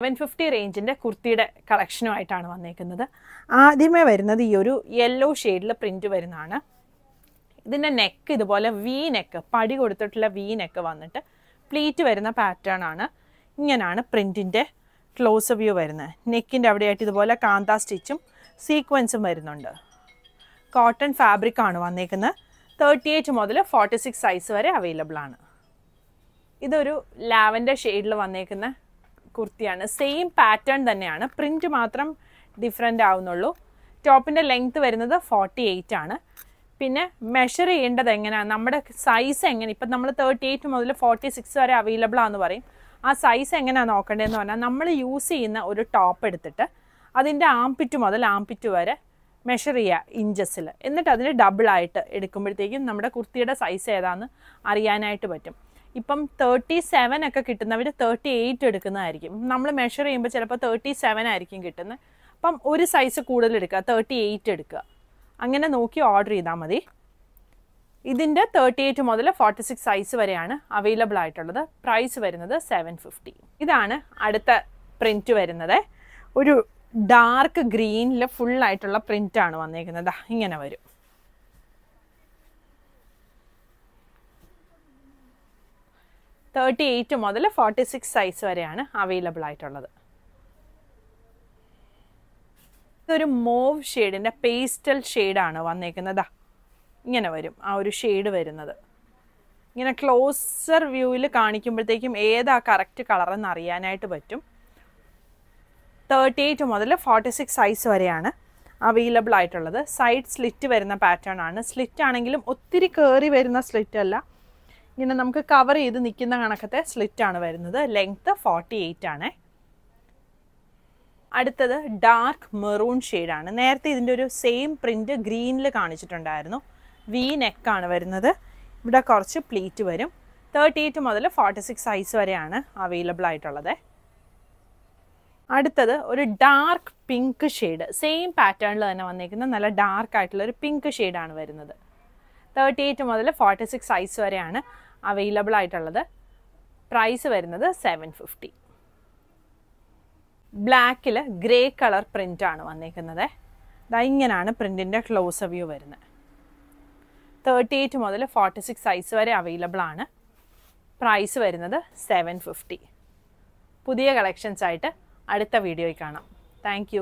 seven fifty റേഞ്ചിൻ്റെ കുർത്തിയുടെ കളക്ഷനുമായിട്ടാണ് വന്നേക്കുന്നത് ആദ്യമേ വരുന്നത് ഈ ഒരു യെല്ലോ ഷെയ്ഡിൽ പ്രിൻറ്റ് വരുന്നതാണ് ഇതിൻ്റെ നെക്ക് ഇതുപോലെ വി നെക്ക് പടി കൊടുത്തിട്ടുള്ള വി നെക്ക് വന്നിട്ട് പ്ലീറ്റ് വരുന്ന പാറ്റേൺ ആണ് ഇങ്ങനെയാണ് പ്രിൻറ്റിൻ്റെ ക്ലോസ് വ്യൂ വരുന്നത് നെക്കിൻ്റെ അവിടെയായിട്ട് ഇതുപോലെ കാന്ത സ്റ്റിച്ചും സീക്വൻസും വരുന്നുണ്ട് കോട്ടൺ ഫാബ്രിക് ആണ് വന്നേക്കുന്നത് തേർട്ടി എയ്റ്റ് മുതൽ ഫോർട്ടി സിക്സ് സൈസ് വരെ അവൈലബിൾ ആണ് ഇതൊരു ലാവൻ്റെ ഷെയ്ഡിൽ വന്നേക്കുന്ന കുർത്തിയാണ് സെയിം പാറ്റേൺ തന്നെയാണ് പ്രിൻറ്റ് മാത്രം ഡിഫറെൻ്റ് ആവുന്നുള്ളൂ ടോപ്പിൻ്റെ ലെങ്ത്ത് വരുന്നത് ഫോർട്ടി എയ്റ്റ് ആണ് പിന്നെ മെഷർ ചെയ്യേണ്ടത് എങ്ങനെയാണ് നമ്മുടെ സൈസ് എങ്ങനെ ഇപ്പം നമ്മൾ തേർട്ടി എയ്റ്റ് മുതൽ ഫോർട്ടി സിക്സ് വരെ അവൈലബിൾ ആണെന്ന് പറയും ആ സൈസ് എങ്ങനെയാണ് നോക്കേണ്ടതെന്ന് പറഞ്ഞാൽ നമ്മൾ യൂസ് ചെയ്യുന്ന ഒരു ടോപ്പ് എടുത്തിട്ട് അതിൻ്റെ ആംപിറ്റ് മുതൽ ആംപിറ്റ് വരെ മെഷർ ചെയ്യുക ഇഞ്ചസിൽ എന്നിട്ട് അതിന് ഡബിളായിട്ട് എടുക്കുമ്പോഴത്തേക്കും നമ്മുടെ കുർത്തിയുടെ സൈസ് ഏതാണെന്ന് അറിയാനായിട്ട് പറ്റും ഇപ്പം തേർട്ടി സെവൻ ഒക്കെ കിട്ടുന്നവർ തേർട്ടി എയ്റ്റ് എടുക്കുന്നതായിരിക്കും നമ്മൾ മെഷർ ചെയ്യുമ്പോൾ ചിലപ്പോൾ തേർട്ടി സെവൻ ആയിരിക്കും കിട്ടുന്നത് അപ്പം ഒരു സൈസ് കൂടുതൽ എടുക്കുക തേർട്ടി എയ്റ്റ് എടുക്കുക അങ്ങനെ നോക്കി ഓർഡർ ചെയ്താൽ മതി ഇതിൻ്റെ തേർട്ടി എയ്റ്റ് മുതൽ ഫോർട്ടി സിക്സ് സൈസ് വരെയാണ് അവൈലബിൾ ആയിട്ടുള്ളത് പ്രൈസ് വരുന്നത് സെവൻ ഫിഫ്റ്റി ഇതാണ് അടുത്ത പ്രിൻറ്റ് വരുന്നത് ഒരു ഡാർക്ക് ഗ്രീനിൽ ഫുള്ളായിട്ടുള്ള പ്രിൻ്റാണ് വന്നേക്കുന്നത് ഇങ്ങനെ വരും തേർട്ടി എയ്റ്റ് മുതൽ ഫോർട്ടി സിക്സ് സൈസ് വരെയാണ് അവൈലബിൾ ആയിട്ടുള്ളത് ഇതൊരു മോവ് ഷെയ്ഡിൻ്റെ പേസ്റ്റൽ ഷെയ്ഡാണ് വന്നേക്കുന്നത് ഇങ്ങനെ വരും ആ ഒരു ഷെയ്ഡ് വരുന്നത് ഇങ്ങനെ ക്ലോസർ വ്യൂവിൽ കാണിക്കുമ്പോഴത്തേക്കും ഏതാ കറക്റ്റ് എന്ന് അറിയാനായിട്ട് പറ്റും തേർട്ടി എയ്റ്റ് മുതൽ ഫോർട്ടി സിക്സ് സൈസ് വരെയാണ് അവൈലബിൾ ആയിട്ടുള്ളത് സൈഡ് സ്ലിറ്റ് വരുന്ന പാറ്റേൺ ആണ് സ്ലിറ്റ് ആണെങ്കിലും ഒത്തിരി കയറി വരുന്ന സ്ലിറ്റ് അല്ല ഇങ്ങനെ നമുക്ക് കവർ ചെയ്ത് നിൽക്കുന്ന കണക്കത്തെ സ്ലിറ്റ് ആണ് വരുന്നത് ലെങ്ത്ത് ഫോർട്ടി എയ്റ്റ് ആണേ അടുത്തത് ഡാർക്ക് മെറൂൺ ഷെയ്ഡാണ് നേരത്തെ ഇതിൻ്റെ ഒരു സെയിം പ്രിൻറ്റ് ഗ്രീനിൽ കാണിച്ചിട്ടുണ്ടായിരുന്നു വി നെക്കാണ് വരുന്നത് ഇവിടെ കുറച്ച് പ്ലീറ്റ് വരും തേർട്ടി എയ്റ്റ് മുതൽ ഫോർട്ടി സിക്സ് സൈസ് വരെയാണ് അവൈലബിൾ ആയിട്ടുള്ളത് അടുത്തത് ഒരു ഡാർക്ക് പിങ്ക് ഷെയ്ഡ് സെയിം പാറ്റേണിൽ തന്നെ വന്നിരിക്കുന്ന നല്ല ഡാർക്ക് ആയിട്ടുള്ള ഒരു പിങ്ക് ഷെയ്ഡാണ് വരുന്നത് തേർട്ടി എയ്റ്റ് മുതൽ ഫോർട്ടി സിക്സ് സൈസ് വരെയാണ് അവൈലബിൾ ആയിട്ടുള്ളത് പ്രൈസ് വരുന്നത് സെവൻ ഫിഫ്റ്റി ബ്ലാക്കിൽ ഗ്രേ കളർ പ്രിൻ്റാണ് വന്നേക്കുന്നത് ഇതാ ഇങ്ങനെയാണ് പ്രിൻറ്റിൻ്റെ ക്ലോസ് വ്യൂ വരുന്നത് തേർട്ടി എയ്റ്റ് മുതൽ ഫോർട്ടി സിക്സ് സൈസ് വരെ അവൈലബിൾ ആണ് പ്രൈസ് വരുന്നത് സെവൻ ഫിഫ്റ്റി പുതിയ കളക്ഷൻസ് ആയിട്ട് അടുത്ത വീഡിയോയിൽ കാണാം താങ്ക്